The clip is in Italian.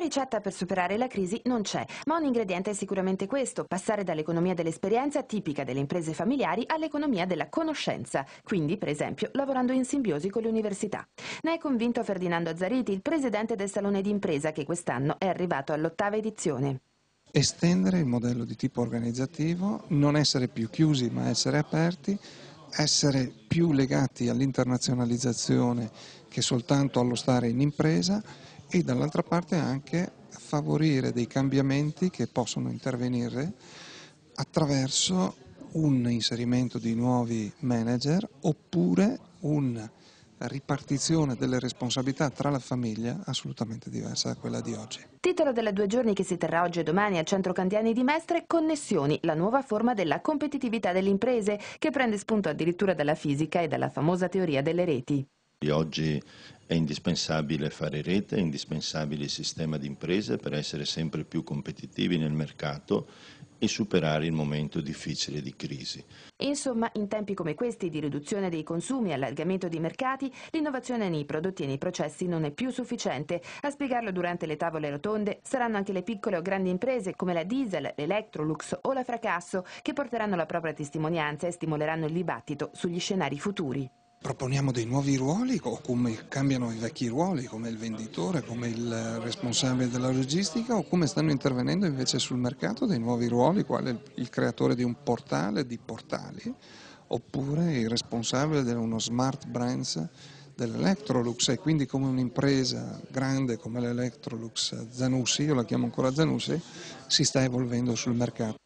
ricetta per superare la crisi non c'è, ma un ingrediente è sicuramente questo, passare dall'economia dell'esperienza tipica delle imprese familiari all'economia della conoscenza, quindi per esempio lavorando in simbiosi con le università. Ne è convinto Ferdinando Azzariti, il presidente del Salone d'impresa che quest'anno è arrivato all'ottava edizione estendere il modello di tipo organizzativo, non essere più chiusi ma essere aperti, essere più legati all'internazionalizzazione che soltanto allo stare in impresa e dall'altra parte anche favorire dei cambiamenti che possono intervenire attraverso un inserimento di nuovi manager oppure una ripartizione delle responsabilità tra la famiglia assolutamente diversa da quella di oggi. Titolo delle due giorni che si terrà oggi e domani al Centro Candiani di Mestre, Connessioni, la nuova forma della competitività delle imprese, che prende spunto addirittura dalla fisica e dalla famosa teoria delle reti. Oggi è indispensabile fare rete, è indispensabile il sistema di imprese per essere sempre più competitivi nel mercato e superare il momento difficile di crisi. Insomma, in tempi come questi di riduzione dei consumi e allargamento dei mercati, l'innovazione nei prodotti e nei processi non è più sufficiente. A spiegarlo durante le tavole rotonde saranno anche le piccole o grandi imprese come la Diesel, l'Electrolux o la Fracasso che porteranno la propria testimonianza e stimoleranno il dibattito sugli scenari futuri proponiamo dei nuovi ruoli o come cambiano i vecchi ruoli, come il venditore, come il responsabile della logistica o come stanno intervenendo invece sul mercato dei nuovi ruoli, quale il creatore di un portale, di portali, oppure il responsabile di uno smart brands dell'Electrolux e quindi come un'impresa grande come l'Electrolux Zanussi, io la chiamo ancora Zanussi, si sta evolvendo sul mercato.